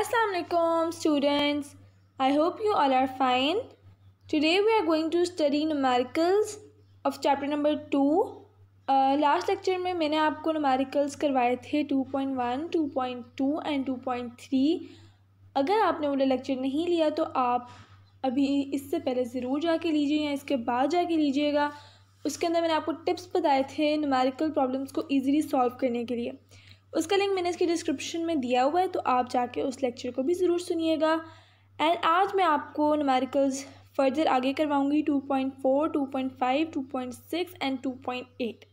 Assalamu alaikum students I hope you all are fine today we are going to study numericals of chapter number 2 last uh, lecture में मैंने आपको numericals करवाए थे 2.1 2.2 and 2.3 अगर आपने वो लेक्चर नहीं लिया तो आप अभी इससे पहले ज़रूर जाके लीजिए या इसके बाद जाके लीजिएगा उसके अंदर मैंने आपको टिप्स बताए थे नुमेरिकल प्रॉब्लम्स को ईजिली सॉल्व करने के लिए उसका लिंक मैंने इसकी डिस्क्रिप्शन में दिया हुआ है तो आप जाके उस लेक्चर को भी ज़रूर सुनिएगा एंड आज मैं आपको नमेरिकल्स फर्दर आगे करवाऊँगी two point four two point five two point six and two point eight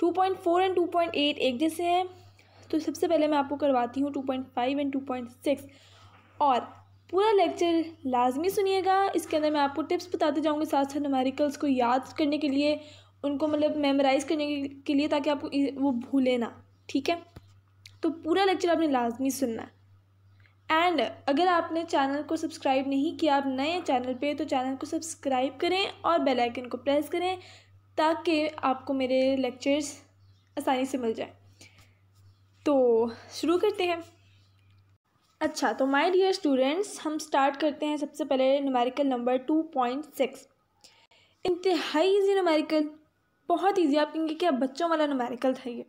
two point four and two point eight एक जैसे हैं तो सबसे पहले मैं आपको करवाती हूँ two point five and two point six और पूरा लेक्चर लाजमी सुनिएगा इसके अंदर मैं आपको टिप्स बताते जाऊँगी साथ साथ नमेरिकल्स को याद करने के लिए उनको मतलब मेमोराइज़ करने के लिए ताकि आपको वो भूलें ना ठीक है तो पूरा लेक्चर आपने लाजमी सुनना है एंड अगर आपने चैनल को सब्सक्राइब नहीं किया आप नए चैनल पे तो चैनल को सब्सक्राइब करें और बेल आइकन को प्रेस करें ताकि आपको मेरे लेक्चर्स आसानी से मिल जाए तो शुरू करते हैं अच्छा तो माय डियर स्टूडेंट्स हम स्टार्ट करते हैं सबसे पहले numerical number two point six इंतहाई ईजी नुमेरिकल बहुत ईजी आप कहेंगे क्या बच्चों वाला नुमेरिकल था ये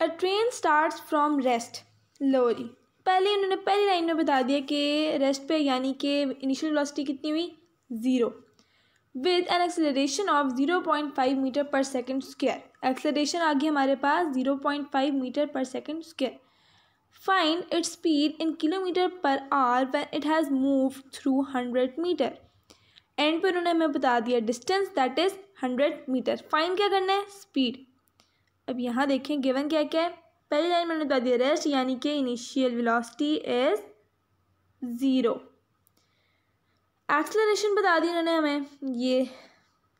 a train start from rest lorry पहले उन्होंने पहली लाइन में बता दिया कि रेस्ट पे यानी कि इनिशियल वेलोसिटी कितनी हुई zero with an acceleration of zero point five metre per second square acceleration आ गई हमारे पास zero point five metre per second square find its speed in kilometre per hour when it has move through hundred metre and पर उन्होंने हमें बता दिया distance that is hundred metre fine क्या करना है स्पीड अब यहाँ देखें गिवन क्या क्या है पहली लाइन मैंने बता दिया रेस्ट यानी कि initial velocity is zero acceleration बता दी इन्होंने हमें ये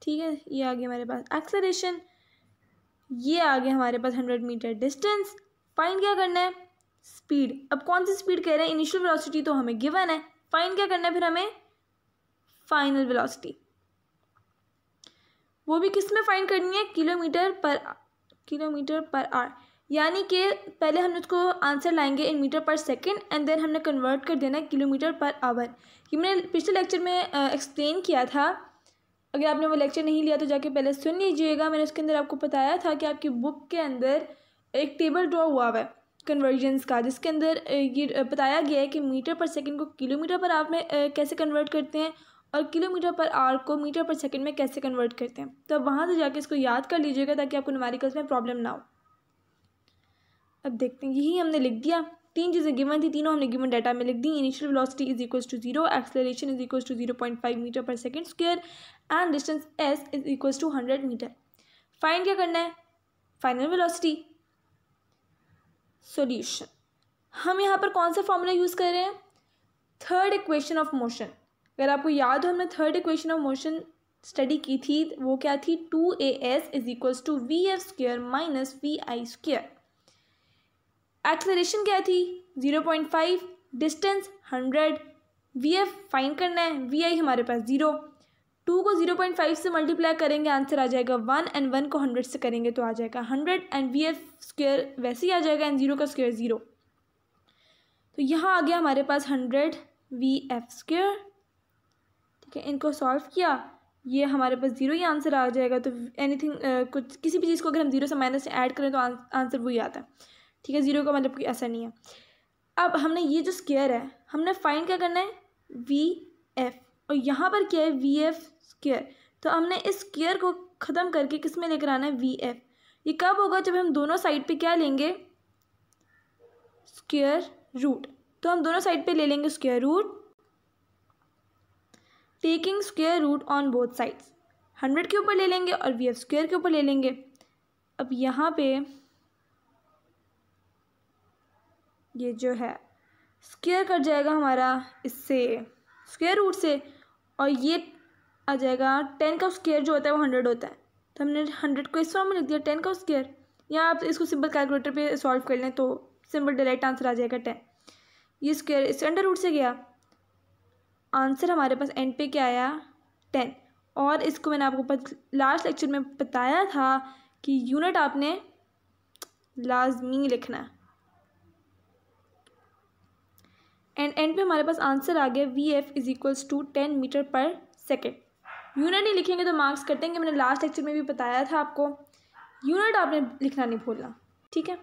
ठीक है ये आ गया हमारे पास एक्सलरेशन ये आ गया हमारे पास हंड्रेड मीटर डिस्टेंस फाइंड क्या करना है स्पीड अब कौन सी स्पीड कह रहे हैं इनिशियल वेलोसिटी तो हमें गिवन है फाइंड क्या करना है फिर हमें फाइनल वेलोसिटी वो भी किस में फाइंड करनी है किलोमीटर पर किलोमीटर पर आर यानी कि पहले हम उसको आंसर लाएंगे in metre per second and then हमने कन्वर्ट कर देना किलोमीटर पर आवर ये मैंने पिछले लेक्चर में एक्सप्लेन किया था अगर आपने वो लेक्चर नहीं लिया तो जाके पहले सुन लीजिएगा मैंने उसके अंदर आपको बताया था कि आपकी बुक के अंदर एक टेबल ड्रॉ हुआ हुआ है कन्वर्जेंस का जिसके अंदर ये बताया गया है कि मीटर पर सेकेंड को किलोमीटर पर आप में कैसे कन्वर्ट करते हैं और किलोमीटर पर आवर को मीटर पर सेकंड में कैसे कन्वर्ट करते हैं तो अब वहाँ से जाके इसको याद कर लीजिएगा ताकि आपको नुमारिकल्स में प्रॉब्लम ना हो अब देखते हैं यही हमने लिख दिया तीन चीज़ें गिवन थी तीनों हमने गिवन डाटा में लिख दी initial velocity is equal to zero acceleration is equal to zero point five metre per second square and distance S is equal to hundred metre find क्या करना है फाइनल वेलोसिटी सॉल्यूशन हम यहाँ पर कौन सा फॉर्मूला यूज़ कर रहे हैं थर्ड इक्वेशन ऑफ मोशन अगर आपको याद हो हमने third equation of motion study की थी वो क्या थी two A S is equals to V F square minus we I square acceleration क्या थी zero point five distance hundred V F find करना है वी आई हमारे पास जीरो टू को जीरो पॉइंट फाइव से मल्टीप्लाई करेंगे आंसर आ जाएगा वन एंड वन को हंड्रेड से करेंगे तो आ जाएगा hundred and V F square वैसे ही आ जाएगा एंड जीरो का स्क्वेयर ज़ीरो तो यहाँ आ गया हमारे पास हंड्रेड वी एफ स्क्र ठीक है इनको सॉल्व किया ये हमारे पास ज़ीरो ही आंसर आ जाएगा तो एनी थिंग कुछ किसी भी चीज़ को अगर हम ज़ीरो से माइनस से ऐड करें तो आंसर वही आता है ठीक है ज़ीरो का मतलब कोई ऐसा नहीं है अब हमने ये जो स्केयर है हमने फाइन क्या करना है वी एफ और यहाँ पर क्या है वी एफ स्केयर तो हमने इस स्केयर को ख़त्म करके किस में लेकर आना है वी एफ ये कब होगा जब हम दोनों साइड पे क्या लेंगे स्केयर रूट तो हम दोनों साइड पे ले लेंगे square root taking square root on both sides hundred के ऊपर ले लेंगे और वी एफ स्क्वेयर के ऊपर ले लेंगे अब यहाँ पे ये जो है स्क्वेयर कट जाएगा हमारा इससे स्क्वेयर रूट से और ये आ जाएगा टेन का स्क्वेयर जो होता है वो हंड्रेड होता है तो हमने हंड्रेड को इस फॉर्म में लिख दिया टेन का स्क्वेयर या आप इसको सिंपल कैलकुलेटर पे सॉल्व कर लें तो सिंपल डायरेक्ट आंसर आ जाएगा टेन ये स्क्वेयर इसके अंडर रूट से गया आंसर हमारे पास एंड पे क्या आया टेन और इसको मैंने आपको लास्ट लेक्चर में बताया था कि यूनिट आपने लाजमी लिखना है एंड एंड पे हमारे पास आंसर आ गया V F is equals to ten meter per second unit नहीं लिखेंगे तो मार्क्स कटेंगे मैंने लास्ट लेक्चर में भी बताया था आपको यूनिट आपने लिखना नहीं भूलना ठीक है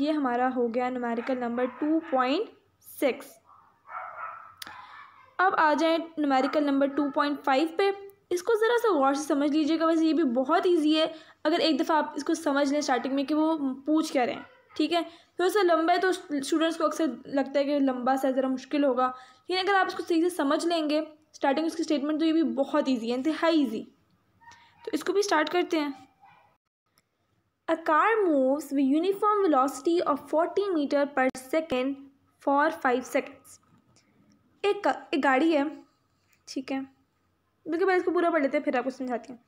ये हमारा हो गया numerical number two point six अब आ जाए numerical number two point five पे इसको ज़रा सा गौर से समझ लीजिएगा वैसे ये भी बहुत ईजी है अगर एक दफ़ा आप इसको समझ लें स्टार्टिंग में कि वो पूछ कह रहे हैं ठीक है थोड़ा सा लंबा है तो स्टूडेंट्स को अक्सर लगता है कि लंबा सा ज़रा मुश्किल होगा लेकिन अगर आप इसको सही से समझ लेंगे स्टार्टिंग उसकी स्टेटमेंट तो ये भी बहुत ईजी है इंतहाई ईजी तो इसको भी स्टार्ट करते हैं a car moves with uniform velocity of forty meter per second for five seconds एक एक गाड़ी है ठीक है बिल्कुल पहले इसको पूरा पढ़ लेते हैं फिर आपको समझाती हूँ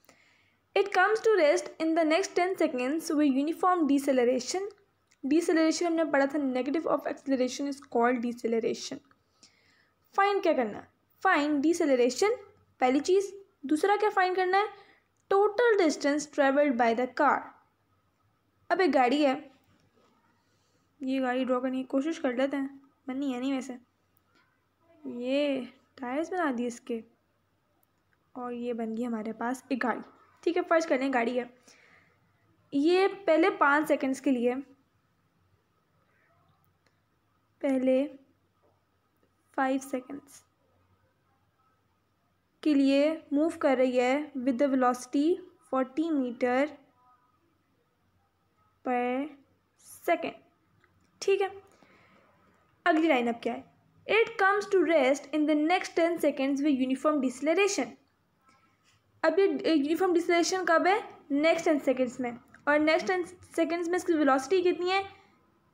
it comes to rest in the next ten seconds way uniform deceleration deceleration हमने पढ़ा था negative of acceleration is called deceleration fine क्या करना है फाइन डिसलरेशन पहली चीज़ दूसरा क्या फाइन करना है total distance travelled by the car अब एक गाड़ी है ये गाड़ी ड्रॉ करने की कोशिश कर लेते हैं बनी है नहीं वैसे ये टायर्स बना दिए इसके और ये बन गई हमारे पास एक गाड़ी ठीक है फर्ज कर लें गाड़ी है ये पहले पाँच सेकंड्स के लिए पहले फाइव सेकंड्स के लिए मूव कर रही है with the velocity forty meter per second ठीक है अगली लाइन अब क्या है it comes to rest in the next ten seconds with uniform deceleration अब ये यूनिफॉर्म डिसलेशन कब है नेक्स्ट टेन सेकेंड्स में और नेक्स्ट टेन सेकेंड्स में इसकी वेलोसिटी कितनी है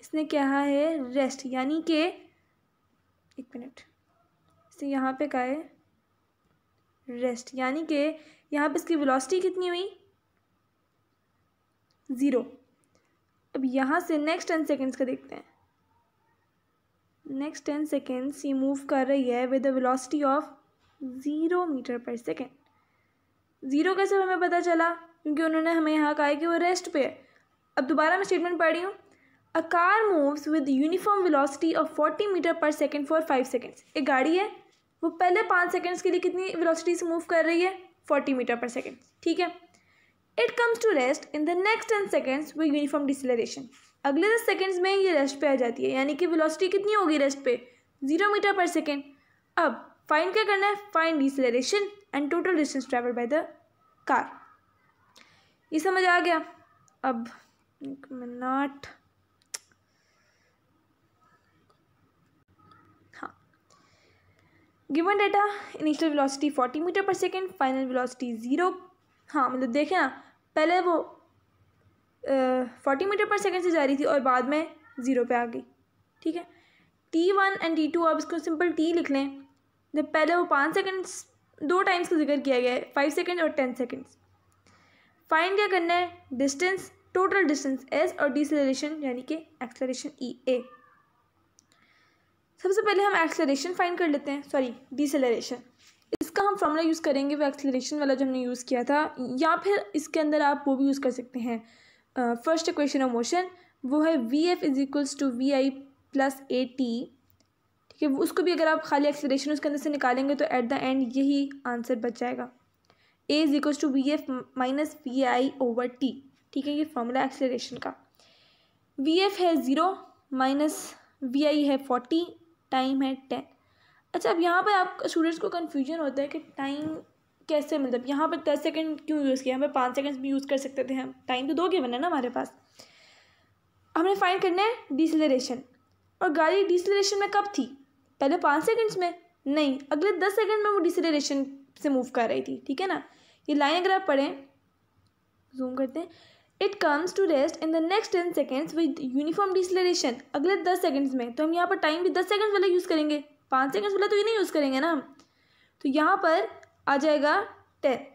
इसने क्या है रेस्ट यानी कि एक मिनट इसने यहाँ पे कहा है रेस्ट यानी कि यहाँ पे इसकी वेलोसिटी कितनी हुई ज़ीरो अब यहाँ से नेक्स्ट टेन सेकेंड्स का देखते हैं नेक्स्ट टेन सेकेंड्स ये मूव कर रही है with the velocity of zero meter per second zero कैसे हमें पता चला क्योंकि उन्होंने हमें यहाँ कहा है कि वो रेस्ट पे है अब दोबारा मैं स्टेटमेंट पढ़ रही हूँ a car moves with uniform velocity of forty meter per second for five seconds एक गाड़ी है वो पहले पाँच सेकेंड्स के लिए कितनी वेलोसिटी से मूव कर रही है फोर्टी मीटर पर सेकेंड ठीक है it comes to rest in the next ten seconds with uniform deceleration अगले दस सेकेंड्स में ये रेस्ट पे आ जाती है यानी कि वेलोसिटी कितनी होगी रेस्ट पे जीरो मीटर पर सेकेंड अब फाइंड क्या करना है find deceleration and total distance travel by the car ये समझ आ गया अब एक minute given data initial velocity forty meter per second final velocity zero हाँ मतलब देखें ना पहले वो फोर्टी मीटर पर सेकेंड से जा रही थी और बाद में ज़ीरो पे आ गई ठीक है T one and T two आप इसको सिंपल टी लिख लें जब पहले वो पाँच सेकेंड्स दो टाइम्स का जिक्र किया गया है फाइव सेकेंड और टेन सेकेंड्स फाइन क्या करना है डिस्टेंस टोटल डिस्टेंस एस और डिसलेशन यानी कि एक्सलेशन ई ए सबसे पहले हम एक्सलेशन फाइन कर लेते हैं सॉरी डिसलेशन इसका हम फॉर्मूला यूज़ करेंगे वो एक्सलेशन वाला जो हमने यूज़ किया था या फिर इसके अंदर आप वो भी यूज़ कर सकते हैं फर्स्ट इक्वेशन ऑफ मोशन वो है V F is equals to V I plus A T ठीक है उसको भी अगर आप खाली एक्सलेशन उसके अंदर से निकालेंगे तो एट द एंड यही आंसर बच जाएगा A is equals to we F minus we I over T ठीक है ये फॉर्मूला एक्सलेशन का वी एफ है ज़ीरो माइनस वी आई है फोर्टी टाइम है टेन अच्छा अब यहाँ पर आप स्टूडेंट्स को कन्फ्यूजन होता है कि टाइम कैसे मतलब यहाँ पर दस सेकेंड क्यों यूज़ किया हमें पर पाँच सेकेंड्स भी यूज़ कर सकते थे हम टाइम तो दो के है ना हमारे पास हमने फाइंड करना है डिसलरेशन और गाड़ी डिसलरेशन में कब थी पहले पाँच सेकेंड्स में नहीं अगले दस सेकेंड में वो डिसलरेशन से मूव कर रही थी ठीक है ना ये लाइन अगर आप पढ़ें जूम करते हैं it comes to rest in the next ten seconds with uniform deceleration अगले दस सेकेंड्स में तो हम यहाँ पर टाइम भी दस सेकेंड्स वाला यूज़ करेंगे पाँच सेकेंड्स वाला तो ये नहीं यूज़ करेंगे ना हम तो यहाँ पर आ जाएगा टेन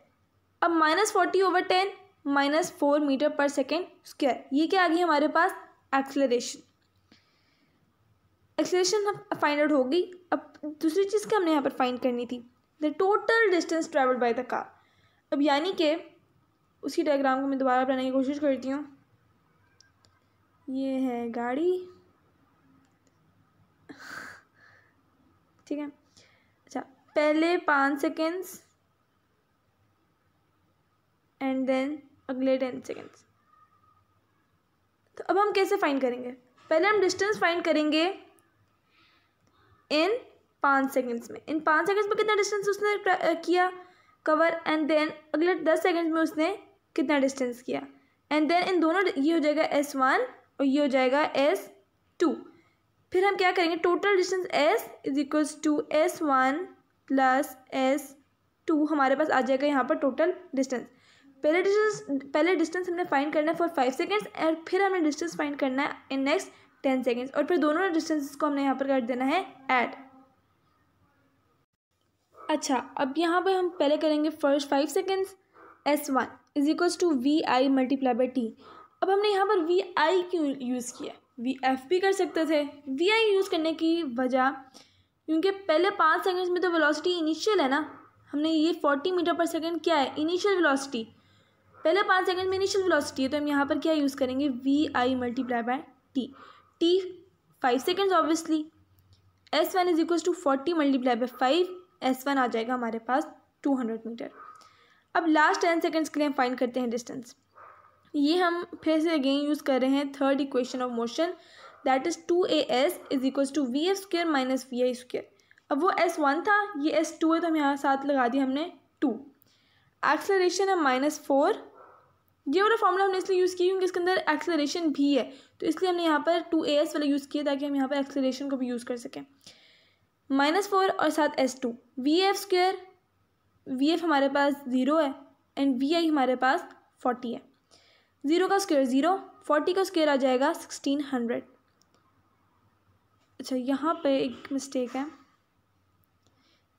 अब minus forty over ten minus four meter per second square ये क्या आ गई हमारे पास एक्सलेशन एक्सलेशन हम फाइंड आउट होगी अब दूसरी चीज़ क्या हमने यहाँ पर फाइंड करनी थी the total distance travelled by the car अब यानी कि उसी डायग्राम को मैं दोबारा बनाने की कोशिश करती हूँ ये है गाड़ी ठीक है पहले पाँच सेकेंड्स एंड देन अगले टेन सेकेंड्स तो अब हम कैसे फाइंड करेंगे पहले हम डिस्टेंस फाइंड करेंगे इन पाँच सेकेंड्स में इन पाँच सेकेंड्स में कितना डिस्टेंस उसने किया कवर एंड देन अगले दस सेकेंड्स में उसने कितना डिस्टेंस किया एंड देन इन दोनों ये हो जाएगा एस वन और ये हो जाएगा एस टू फिर हम क्या करेंगे total distance S is equals to S one plus S two हमारे पास आ जाएगा यहाँ पर टोटल डिस्टेंस पहले डिस्टेंस पहले डिस्टेंस हमने फाइंड करना है फॉर फाइव सेकेंड्स और फिर हमने डिस्टेंस फाइंड करना है इन नेक्स्ट टेन सेकेंड्स और फिर दोनों डिस्टेंस को हमने यहाँ पर कर देना है ऐड अच्छा अब यहाँ पर हम पहले करेंगे first five seconds S one is equals to V I multiply by T अब हमने यहाँ पर वी आई क्यों यूज़ किया वी एफ भी कर सकते थे वी आई यूज़ करने की वजह क्योंकि पहले पाँच सेकेंड्स में तो वेलोसिटी इनिशियल है ना हमने ये फोर्टी मीटर पर सेकेंड क्या है इनिशियल वेलोसिटी पहले पाँच सेकेंड में इनिशियल वेलोसिटी है तो हम यहाँ पर क्या यूज़ करेंगे V I multiply by T T five seconds obviously S one is equals to forty multiply by five S one आ जाएगा हमारे पास टू हंड्रेड मीटर अब लास्ट टेन सेकेंड्स के लिए हम फाइंड करते हैं डिस्टेंस ये हम फिर से अगेन यूज़ कर रहे हैं third equation of motion that is two A S is equal to V F square minus we I square अब वो एस वन था ये एस टू है तो हम यहाँ साथ लगा दिया हमने टू एक्सलरेशन है माइनस फोर ये वाला फॉर्मूला हमने इसलिए यूज़ किया क्योंकि इसके अंदर एक्सलरेशन भी है तो इसलिए हमने यहाँ पर टू ए एस वाला यूज़ किया ताकि हम यहाँ पर एक्सलरेशन को भी यूज़ कर सकें माइनस फोर और साथ S two V F square V F हमारे पास ज़ीरो है एंड वी आई हमारे पास फोर्टी है ज़ीरो का स्क्वेयर ज़ीरो फोर्टी का स्क्वेयर आ जाएगा सिक्सटीन हंड्रेड अच्छा यहाँ पे एक मिस्टेक है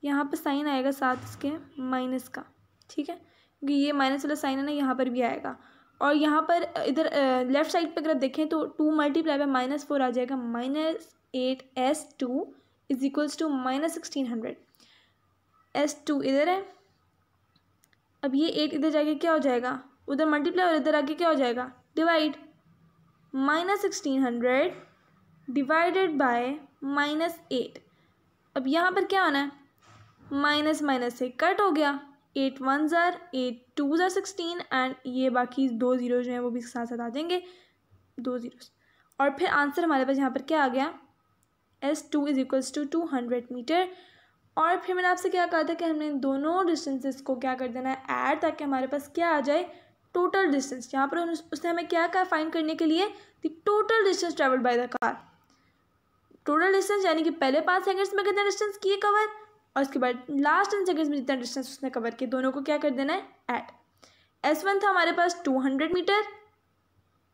यहाँ पे साइन आएगा साथ इसके माइनस का ठीक है क्योंकि ये माइनस वाला साइन है ना यहाँ पर भी आएगा और यहाँ पर इधर लेफ़्ट साइड पर अगर आप देखें तो two multiply by minus four आ जाएगा minus eight S two is equals to minus sixteen hundred S two इधर है अब ये एट इधर जाके क्या हो जाएगा उधर मल्टीप्लाई और इधर आके क्या हो जाएगा divide minus sixteen hundred divided by minus eight अब यहाँ पर क्या आना है माइनस माइनस से कट हो गया एट वन ज़ार एट टू ज़ार सिक्सटीन एंड ये बाकी दो ज़ीरो जो हैं वो भी साथ साथ आ जाएंगे दो ज़ीरोस और फिर आंसर हमारे पास यहाँ पर क्या आ गया S two is equals to two hundred meter और फिर मैंने आपसे क्या कहा था कि हमने दोनों डिस्टेंसेस को क्या कर देना है ऐड ताकि हमारे पास क्या आ जाए टोटल डिस्टेंस यहाँ पर उसने हमें क्या कहा फाइंड करने के लिए the total distance travelled by the car total distance यानी कि पहले पाँच सेकंड्स में कितना डिस्टेंस किए कवर और उसके बाद लास्ट टेन सेकंड्स में जितना डिस्टेंस उसने कवर किया दोनों को क्या कर देना है ऐड एस वन था हमारे पास two hundred meter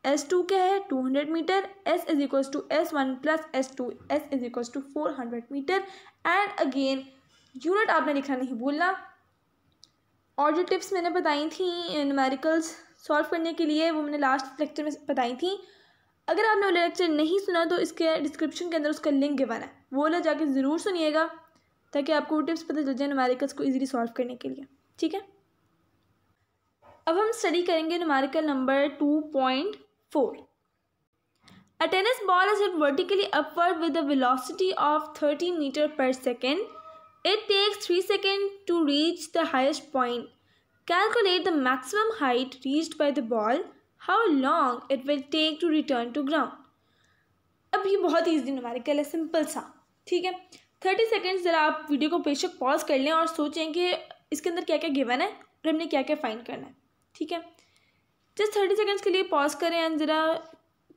S two क्या है two hundred meter S is equals to S one plus S two S is equals to four hundred metre and again unit आपने लिखना नहीं भूलना और जो टिप्स मैंने बताई थी न्यूमेरिकल्स सॉल्व करने के लिए वो मैंने लास्ट लेक्चर में बताई थी अगर आपने वो लेक्चर नहीं सुना तो इसके डिस्क्रिप्शन के अंदर उसका लिंक गिवन है वो ले जाके ज़रूर सुनिएगा ताकि आपको टिप्स पता चल जाए नुमारिकल्स को ईजिली सॉल्व करने के लिए ठीक है अब हम स्टडी करेंगे numerical number two point four a tennis ball is hit vertically upward with a velocity of thirty metre per second it takes three second to reach the highest point calculate the maximum height reached by the ball how long it will take to return to ground अब ये बहुत easy कल है simple सा ठीक है thirty seconds ज़रा आप वीडियो को बेशक पॉज कर लें और सोचें कि इसके अंदर क्या क्या गिवन है और हमने क्या क्या फाइंड करना है ठीक है जस्ट थर्टी सेकेंड्स के लिए पॉज करें एंड ज़रा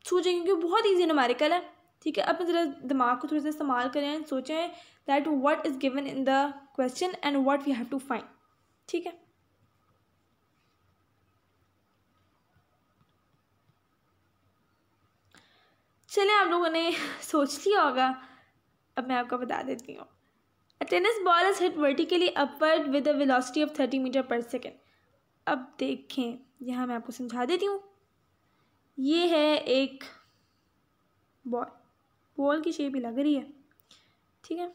सोचें क्योंकि बहुत ईजी नुमारिकल है ठीक है अपने ज़रा दिमाग को थोड़ा सा इस्तेमाल करें एंड सोचें that what is given in the question and what we have to find ठीक है चले आप लोगों ने सोच लिया होगा अब मैं आपको बता देती हूँ tennis ball is is vertically vertically with with a of thirty metre per second अब देखें यहाँ मैं आपको समझा देती हूँ ये है एक बॉल बॉल की शेप ही लग रही है ठीक है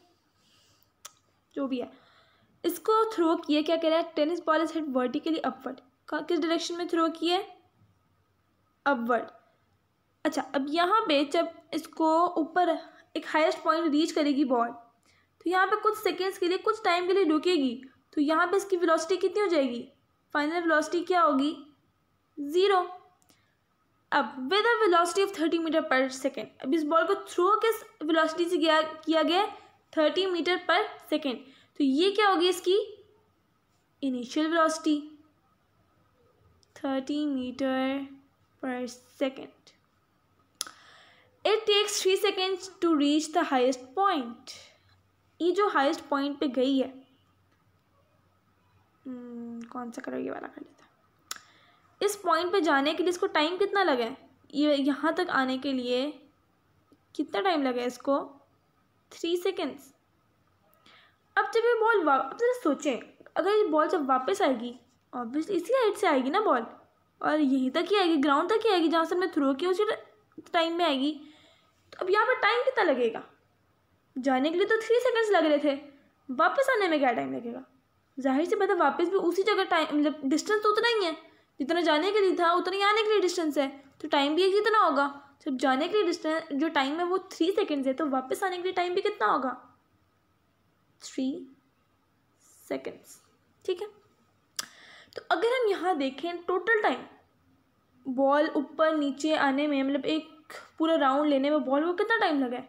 जो भी है इसको थ्रो किया क्या कह रहा है tennis ball is hit vertically upward किस डायरेक्शन में थ्रो किया अपवर्ड अच्छा अब यहाँ पे जब इसको ऊपर एक हाईएस्ट पॉइंट रीच करेगी बॉल तो यहाँ पे कुछ सेकेंड्स के लिए कुछ टाइम के लिए रुकेगी तो यहाँ पे इसकी वेलोसिटी कितनी हो जाएगी फाइनल वेलोसिटी क्या होगी ज़ीरो अब with a velocity of thirty metre per second अब इस बॉल को थ्रो किस वेलोसिटी से किया किया गया थर्टी मीटर पर सेकेंड तो ये क्या होगी इसकी initial velocity thirty metre per second three seconds to reach the highest point ये जो हाइस्ट पॉइंट पे गई है हम्म, कौन सा करो ये वाला कर लेता इस पॉइंट पे जाने के लिए इसको टाइम कितना लगा है ये यहाँ तक आने के लिए कितना टाइम लगा है इसको थ्री सेकेंड्स अब जब ये बॉल अब जरा सोचें अगर ये बॉल जब वापस आएगी ऑब्वियसली इसी हाइट से आएगी ना बॉल और यहीं तक ही आएगी ग्राउंड तक ही आएगी जहाँ से हमने थ्रो किया उसी टाइम में आएगी अब यहाँ पर टाइम कितना लगेगा जाने के लिए तो थ्री सेकंड्स लग रहे थे वापस आने में क्या टाइम लगेगा जाहिर सी बात है वापस भी उसी जगह टाइम मतलब डिस्टेंस तो उतना ही है जितना जाने के लिए था उतना ही आने के लिए डिस्टेंस है तो टाइम भी एक जितना होगा जब जाने के लिए डिस्टेंस जो टाइम है वो थ्री सेकेंड्स है तो वापस आने के लिए टाइम भी कितना होगा थ्री सेकेंड्स ठीक है तो अगर हम यहाँ देखें टोटल टाइम बॉल ऊपर नीचे आने में मतलब एक पूरा राउंड लेने में बॉल को कितना टाइम लगा है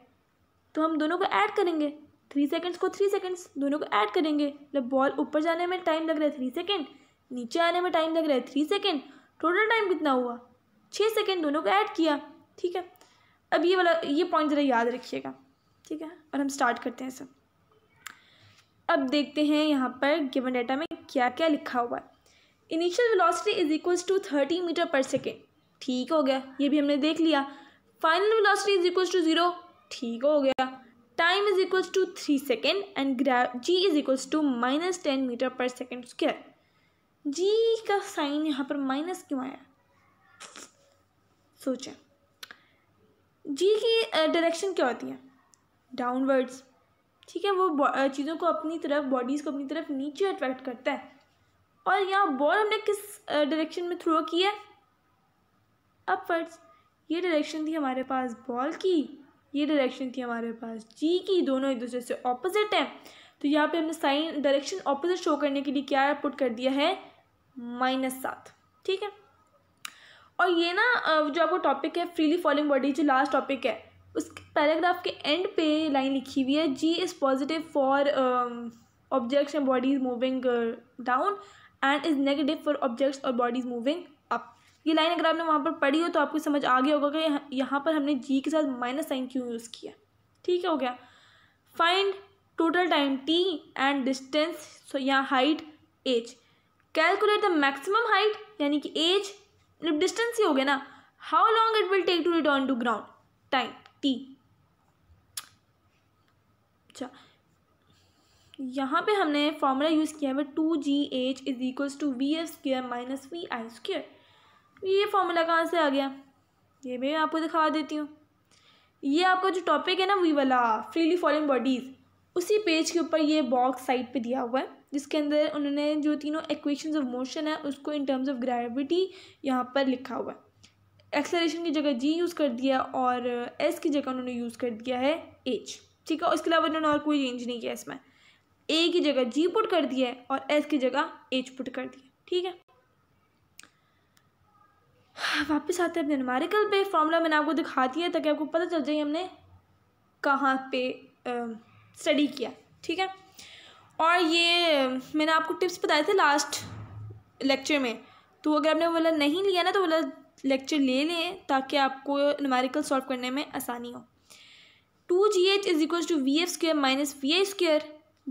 तो हम दोनों को ऐड करेंगे थ्री सेकेंड्स को थ्री सेकेंड्स दोनों को ऐड करेंगे मतलब बॉल ऊपर जाने में टाइम लग रहा है थ्री सेकेंड नीचे आने में टाइम लग रहा है थ्री सेकेंड टोटल टाइम कितना हुआ छः सेकेंड दोनों को ऐड किया ठीक है अब ये वाला ये पॉइंट ज़रा याद रखिएगा ठीक है और हम स्टार्ट करते हैं सर अब देखते हैं यहाँ पर गिवन डाटा में क्या क्या लिखा हुआ है initial velocity is equals to thirty metre per second ठीक हो गया ये भी हमने देख लिया final velocity is equal to zero ठीक हो गया time is equal to three second and ग्रा G is equals to minus ten meter per second square G का साइन यहाँ पर माइनस क्यों आया सोचें जी की डायरेक्शन क्या होती है डाउनवर्ड्स ठीक है वो चीज़ों को अपनी तरफ बॉडीज़ को अपनी तरफ नीचे अट्रैक्ट करता है और यहाँ बॉल हमने किस डायरेक्शन में थ्रो किया अपवर्ड्स ये डायरेक्शन थी हमारे पास बॉल की ये डायरेक्शन थी हमारे पास जी की दोनों एक दूसरे से ऑपोजिट हैं तो यहाँ पे हमने साइन डायरेक्शन ऑपोजिट शो करने के लिए क्या पुट कर दिया है माइनस सात ठीक है और ये ना जो आपको टॉपिक है फ्रीली फॉलिंग बॉडी जो लास्ट टॉपिक है उस पैराग्राफ के एंड पे लाइन लिखी हुई है G is positive for objects and bodies moving down and is negative for objects और बॉडीज मूविंग ये लाइन अगर आपने वहाँ पर पढ़ी हो तो आपको समझ आ गया होगा कि यहाँ पर हमने जी के साथ माइनस साइन क्यों यूज़ किया ठीक है हो गया find total time T and distance so या height H calculate the maximum height यानी कि एज डिस्टेंस मतलब ही हो गया ना how long it will take to return to ground time T अच्छा यहाँ पे हमने फॉर्मूला यूज़ किया है two ji H is equals to V S square minus we I square ये फॉर्मूला कहाँ से आ गया ये मैं आपको दिखा देती हूँ ये आपका जो टॉपिक है ना वी वाला फ्रीली फॉलिंग बॉडीज़ उसी पेज के ऊपर ये बॉक्स साइड पे दिया हुआ है जिसके अंदर उन्होंने जो तीनों एक्वेशंस ऑफ मोशन है उसको इन टर्म्स ऑफ ग्रेविटी यहाँ पर लिखा हुआ है एक्सेलेशन की जगह जी यूज़ कर दिया और एस की जगह उन्होंने यूज़ कर दिया है एच ठीक है उसके अलावा उन्होंने और कोई चेंज नहीं किया इसमें ए की जगह जी पुट कर दिया है और एस की जगह एच पुट कर दिया ठीक है हाँ, वापस आते हैं अपने नुमारिकल पे फॉर्मूला मैंने आपको दिखाती है ताकि आपको पता चल जाए हमने कहाँ पे स्टडी किया ठीक है और ये मैंने आपको टिप्स बताए थे लास्ट लेक्चर में तो अगर आपने वाला नहीं लिया ना तो वाला लेक्चर ले लें ताकि आपको नुमारिकल सॉल्व करने में आसानी हो two ji H is equal to V F square minus we I square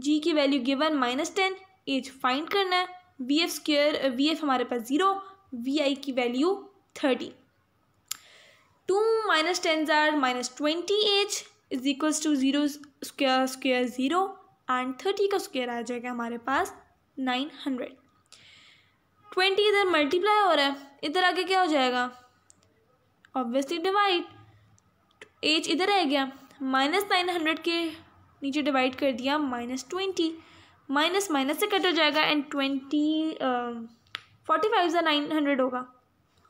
G की value given minus ten H find करना है V F square V F हमारे पास ज़ीरो वी आई की value thirty two minus ten जार minus twenty H is equals to zero square square zero and thirty का square आ जाएगा हमारे पास नाइन हंड्रेड ट्वेंटी इधर मल्टीप्लाई हो रहा है इधर आगे क्या हो जाएगा ऑब्वियसली डिवाइड एच इधर रह गया माइनस नाइन हंड्रेड के नीचे डिवाइड कर दिया माइनस ट्वेंटी माइनस माइनस से कट हो जाएगा एंड ट्वेंटी फोर्टी फाइव ज़ा नाइन हंड्रेड होगा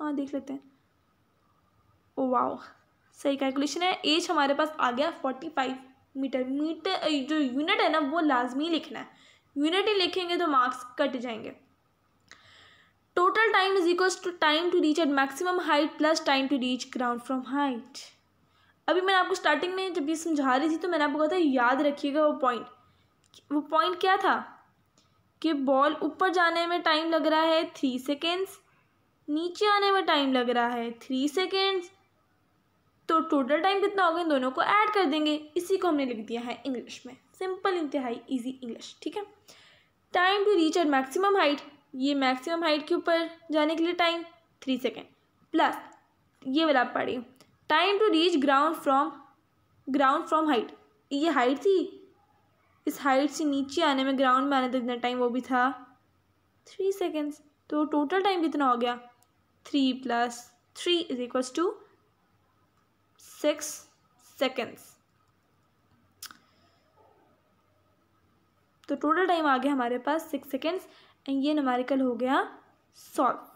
हाँ देख लेते हैं ओ वाओ सही कैलकुलेशन है एज हमारे पास आ गया फोर्टी फाइव मीटर मीटर जो यूनिट है ना वो लाजमी लिखना है यूनिट ही लिखेंगे तो मार्क्स कट जाएंगे total time is equals to time to reach at maximum height plus time to reach ground from height अभी मैंने आपको स्टार्टिंग में जब ये समझा रही थी तो मैंने आपको कहा था याद रखिएगा वो पॉइंट वो पॉइंट क्या था कि बॉल ऊपर जाने में टाइम लग रहा है थ्री सेकेंड्स नीचे आने में टाइम लग रहा है थ्री सेकेंड्स तो टोटल टाइम कितना होगा इन दोनों को ऐड कर देंगे इसी को हमने लिख दिया है इंग्लिश में सिंपल इंतहाई इजी इंग्लिश ठीक है time to reach at maximum height ये मैक्सिमम हाइट के ऊपर जाने के लिए टाइम थ्री सेकेंड प्लस ये वाला आप पढ़िए time to reach ground from ground from height ये हाइट थी इस हाइट से नीचे आने में ग्राउंड में आने तक जितना टाइम वो भी था थ्री सेकेंड्स तो टोटल टाइम कितना हो गया three plus three is equals to six seconds तो टोटल टाइम आ गया हमारे पास सिक्स सेकेंड्स एंड ये नमारिकल हो गया सॉल्व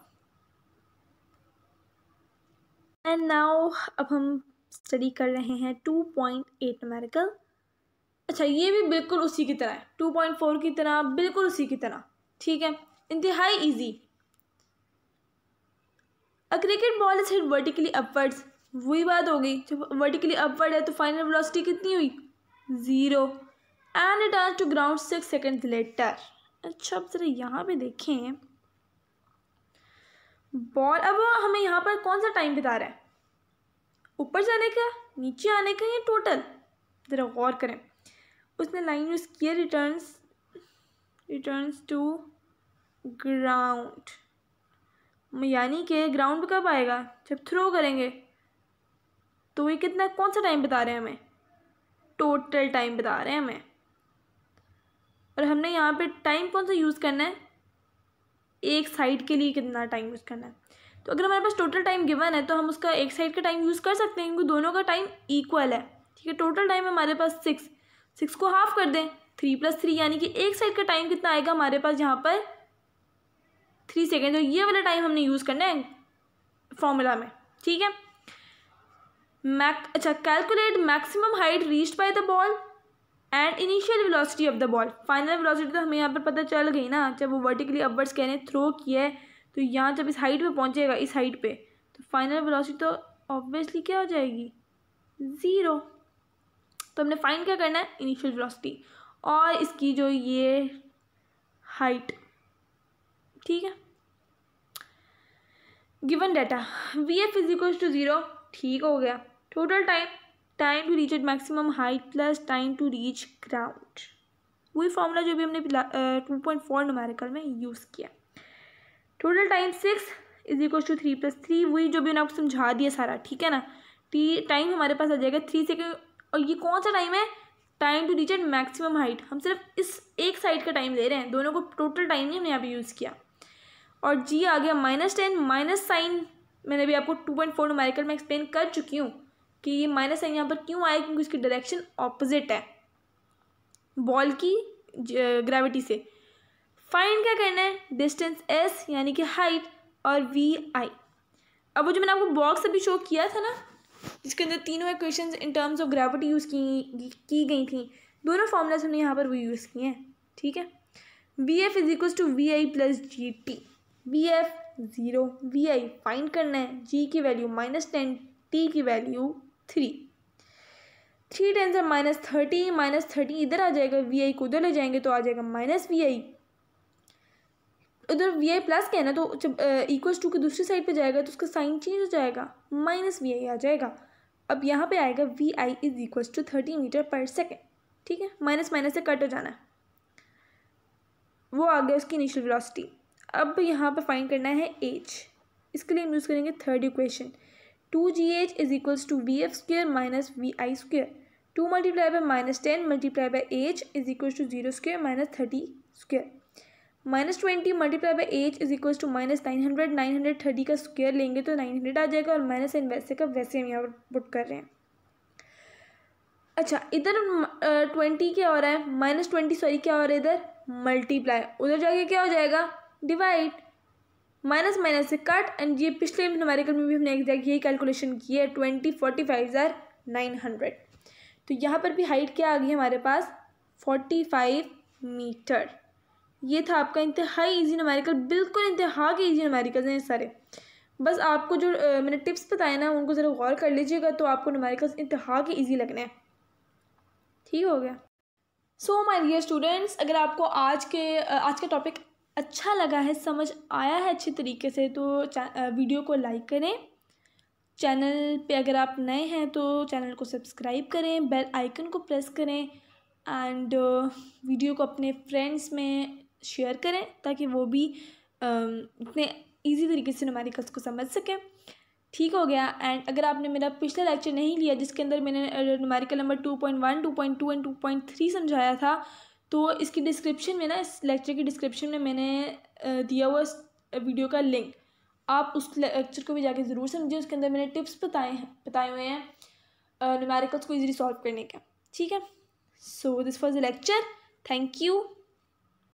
एंड नाउ अब हम स्टडी कर रहे हैं टू पॉइंट एट नमारिकल अच्छा ये भी बिल्कुल उसी की तरह है टू पॉइंट फोर की तरह बिल्कुल उसी की तरह ठीक है इंतहाई easy a cricket ball is hit vertically upwards वही बात हो गई जब वर्टिकली अपवर्ड है तो फाइनल वेलोसिटी कितनी हुई zero and return to ground six second later अच्छा अब ज़रा यहाँ पे देखें बॉल अब हमें यहाँ पर कौन सा टाइम बिता रहा है ऊपर जाने का नीचे आने का या टोटल ज़रा गौर करें उसने लाइन यूज़ किया रिटर्न्स रिटर्न्स टू ग्राउंड यानी कि ग्राउंड पे कब आएगा जब थ्रो करेंगे तो ये कितना कौन सा टाइम बता रहे हैं हमें टोटल टाइम बता रहे हैं हमें और हमने यहाँ पे टाइम कौन सा यूज़ करना है एक साइड के लिए कितना टाइम यूज़ करना है तो अगर हमारे पास टोटल टाइम गिवन है तो हम उसका एक साइड का टाइम यूज़ कर सकते हैं क्योंकि दोनों का टाइम इक्वल है ठीक है टोटल टाइम हमारे पास सिक्स सिक्स को हाफ कर दें थ्री प्लस थ्री यानी कि एक साइड का टाइम कितना आएगा हमारे पास यहाँ पर थ्री सेकेंड तो ये वाला टाइम हमने यूज़ करना है फॉर्मूला में ठीक है मैक अच्छा calculate maximum height reached by the ball and initial velocity of the ball final velocity तो हमें यहाँ पर पता चल गई ना जब वो वर्टिकली अपवर्ड्स कहने थ्रो किया है तो यहाँ जब इस हाइट पे पहुँचेगा इस हाइट पे तो फाइनल वेलोसिटी तो ऑब्वियसली क्या हो जाएगी ज़ीरो तो हमने फाइंड क्या करना है इनिशियल वेलोसिटी और इसकी जो ये हाइट ठीक है given data v F is equal to zero ठीक हो गया total time time to reach at maximum height plus time to reach ground वही फॉर्मूला जो भी हमने टू पॉइंट फोर नोमेरिकल में यूज़ किया total time six is equal to three plus three वही जो भी मैंने आपको समझा दिया सारा ठीक है ना टी टाइम हमारे पास आ जाएगा थ्री सेकेंड और ये कौन सा टाइम है time to reach at maximum height हम सिर्फ इस एक साइड का टाइम दे रहे हैं दोनों को टोटल टाइम नहीं हमने यहाँ पर यूज़ किया और जी आ गया माइनस टेन माइनस साइन मैंने भी आपको टू पॉइंट फोर नोमेरिकल में एक्सप्लेन कर चुकी हूँ कि ये माइनस साइन यहाँ पर क्यों आया क्योंकि उसकी डायरेक्शन ऑपोजिट है बॉल की ग्रेविटी से फाइंड क्या करना है डिस्टेंस एस यानी कि हाइट और वी आई अब वो जो मैंने आपको बॉक्स अभी शो किया था ना जिसके अंदर तीनों equation in terms of gravity use की की गई थी दोनों फॉर्मूलाज हमने यहाँ पर वो यूज़ किए हैं ठीक है V F is equals to V I plus G T V F zero V I find करना है जी की वैल्यू माइनस टेन टी की वैल्यू थ्री थ्री टेन से माइनस थर्टी माइनस थर्टी इधर आ जाएगा वी आई को उधर ले जाएंगे तो आ जाएगा माइनस वी आई उधर वी आई प्लस के है ना तो जब इक्वल्स टू के दूसरी साइड पे जाएगा तो उसका साइन चेंज हो जाएगा माइनस वी आई आ जाएगा अब यहाँ पे आएगा v i is equals to thirty metre per second ठीक है माइनस माइनस से कट हो जाना है वो आ गया उसकी इनिशियल वेलोसिटी अब यहाँ पर फाइन करना है एच इसके लिए हम यूज़ करेंगे third equation two ji H is equals to V F square minus we I square two multiply by minus ten multiply by h is equals to zero square minus thirty square minus twenty multiply by h is equal to minus nine hundred nine hundred thirty का square लेंगे तो nine hundred आ जाएगा और minus N वैसे का वैसे हम यहाँ पर पुट कर रहे हैं अच्छा इधर ट्वेंटी क्या हो रहा है माइनस ट्वेंटी सॉरी क्या हो रहा है इधर मल्टीप्लाई उधर जाके क्या हो जाएगा डिवाइड माइनस माइनस से कट एंड ये पिछले न्यूमेरिकल में भी हमने एग्जैक्ट यही कैलकुलेशन की है ट्वेंटी फोर्टी फाइव हज़ार नाइन हंड्रेड तो यहाँ पर भी हाइट क्या आ गई हमारे पास फोर्टी फाइव मीटर ये था आपका इंतहाई ईजी नमेरिकल बिल्कुल इंतहा के ईजी नमेरिकल हैं सारे बस आपको जो आ, मैंने टिप्स बताए ना उनको ज़रा गौर कर लीजिएगा तो आपको नमेरिकल्स इंतहा के ईजी लगने हैं ठीक हो गया सो माय डियर स्टूडेंट्स अगर आपको आज के आज का टॉपिक अच्छा लगा है समझ आया है अच्छे तरीके से तो वीडियो को लाइक करें चैनल पे अगर आप नए हैं तो चैनल को सब्सक्राइब करें बेल आइकन को प्रेस करें एंड वीडियो को अपने फ्रेंड्स में शेयर करें ताकि वो भी इतने इजी तरीके से कस को समझ सकें ठीक हो गया एंड अगर आपने मेरा पिछला लेक्चर नहीं लिया जिसके अंदर मैंने numerical number two point one two point two and two point three समझाया था तो इसकी डिस्क्रिप्शन में ना इस लेक्चर की डिस्क्रिप्शन में मैंने दिया हुआ इस वीडियो का लिंक आप उस लेक्चर को भी जाके ज़रूर समझिए उसके अंदर मैंने टिप्स बताए हैं बताए हुए हैं न्यूमेरिकल्स को इजीली सॉल्व करने के ठीक है so this was the lecture thank you